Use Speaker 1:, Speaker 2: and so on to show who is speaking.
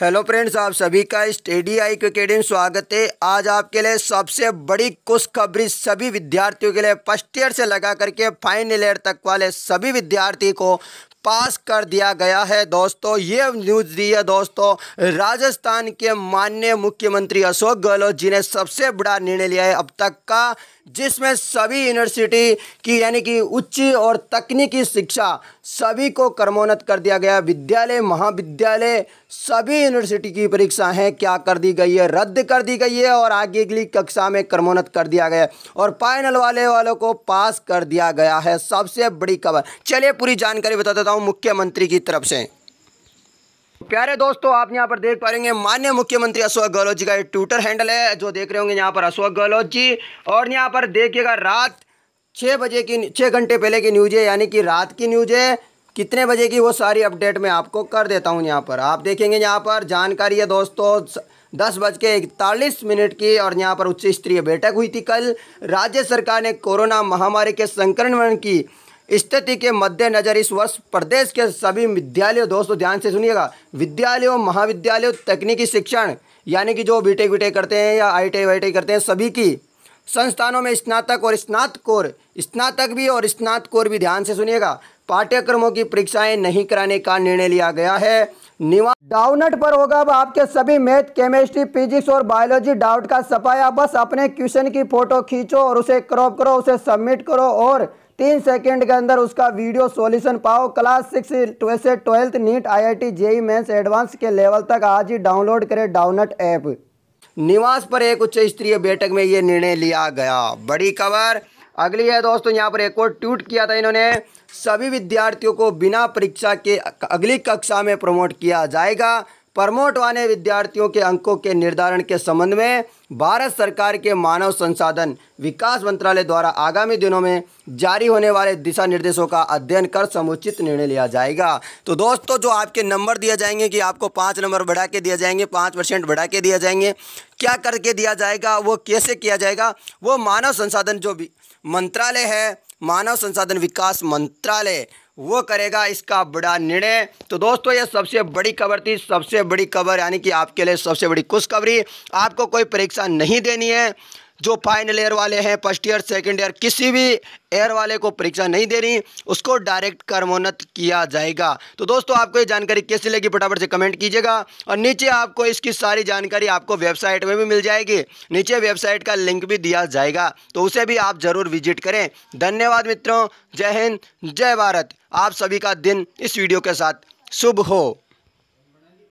Speaker 1: hello friends आप सभी का स्टेडी आई क्रिकेटिंग स्वागत है आज आपके लिए सबसे बड़ी खुशखबरी सभी विद्यार्थियों के लिए फर्स्ट ईयर से लगा करके फाइनल ईयर तक वाले सभी विद्यार्थी को पास कर दिया गया है दोस्तों ये न्यूज़ दी है दोस्तों राजस्थान के माननीय मुख्यमंत्री अशोक गहलोत जी ने सबसे बड़ा निर्णय लिया है अब तक का जिसमें सभी यूनिवर्सिटी की यानी कि उच्च और तकनीकी शिक्षा सभी को कर्मोन्नत कर दिया गया विद्यालय महाविद्यालय सभी यूनिवर्सिटी की परीक्षाएं क्या कर दी गई है रद्द कर दी गई है और आगे अगली कक्षा में कर्मोन्नत कर दिया गया और फाइनल वाले वालों को पास कर दिया गया है सबसे बड़ी खबर चलिए पूरी जानकारी बता देता हूँ हूँ मुख्यमंत्री की तरफ से प्यारे दोस्तों आप यहाँ पर देख पा रहे हैं माननीय मुख्यमंत्री अशोक गहलोत जी का एक ट्विटर हैंडल है जो देख रहे होंगे यहाँ पर अशोक गहलोत जी और यहाँ पर देखिएगा रात छः बजे की छः घंटे पहले की न्यूज है यानी कि रात की न्यूज है कितने बजे की वो सारी अपडेट मैं आपको कर देता हूँ यहाँ पर आप देखेंगे यहाँ पर जानकारी है दोस्तों दस बज के इकतालीस मिनट की और यहाँ पर उच्च स्तरीय बैठक हुई थी कल राज्य सरकार ने कोरोना महामारी के संक्रमण की स्थिति के मद्देनजर इस वर्ष प्रदेश के सभी विद्यालयों दोस्तों ध्यान से सुनिएगा विद्यालयों महाविद्यालयों तकनीकी शिक्षण यानी कि जो बीटेक टेक करते हैं या आई टी करते हैं सभी की संस्थानों में स्नातक और स्नातकोर स्नातक भी और स्नातकोर भी ध्यान से सुनिएगा पाठ्यक्रमों की परीक्षाएं नहीं कराने का निर्णय लिया गया है निवा डाउनट पर होगा अब आपके सभी मैथ केमिस्ट्री फिजिक्स और बायोलॉजी डाउट का सफाया बस अपने क्वेश्चन की फोटो खींचो और उसे क्रॉप करो उसे सबमिट करो और तीन सेकेंड के अंदर उसका वीडियो सॉल्यूशन पाओ क्लास सिक्स ट्वेल्थ से twelfth NEET IIT JEE Mains advance के लेवल तक आज ही डाउनलोड करें डाउनट ऐप निवास पर एक उच्च स्तरीय बैठक में ये निर्णय लिया गया बड़ी खबर अगली है दोस्तों यहाँ पर एक और ट्वीट किया था इन्होंने सभी विद्यार्थियों को बिना परीक्षा के अगली कक्षा में प्रमोट किया जाएगा प्रमोट वाले विद्यार्थियों के अंकों के निर्धारण के संबंध में भारत सरकार के मानव संसाधन विकास मंत्रालय द्वारा आगामी दिनों में जारी होने वाले दिशा निर्देशों का अध्ययन कर समुचित निर्णय लिया जाएगा तो दोस्तों जो आपके नंबर दिए जाएंगे कि आपको पाँच नंबर बढ़ा के दिए जाएंगे पाँच परसेंट बढ़ा के दिए जाएंगे क्या करके दिया जाएगा वो कैसे किया जाएगा वो मानव संसाधन जो मंत्रालय है मानव संसाधन विकास मंत्रालय वो करेगा इसका बड़ा निर्णय तो दोस्तों ये सबसे बड़ी खबर थी सबसे बड़ी खबर यानी कि आपके लिए सबसे बड़ी खुशखबरी आपको कोई परीक्षा नहीं देनी है जो फाइनल ईयर वाले हैं फर्स्ट ईयर सेकेंड ईयर किसी भी एयर वाले को परीक्षा नहीं दे रही उसको डायरेक्ट कर्मोन्नत किया जाएगा तो दोस्तों आपको ये जानकारी कैसे लगी फटाफट से कमेंट कीजिएगा और नीचे आपको इसकी सारी जानकारी आपको वेबसाइट में भी मिल जाएगी नीचे वेबसाइट का लिंक भी दिया जाएगा तो उसे भी आप ज़रूर विजिट करें धन्यवाद मित्रों जय हिंद जय भारत आप सभी का दिन इस वीडियो के साथ शुभ हो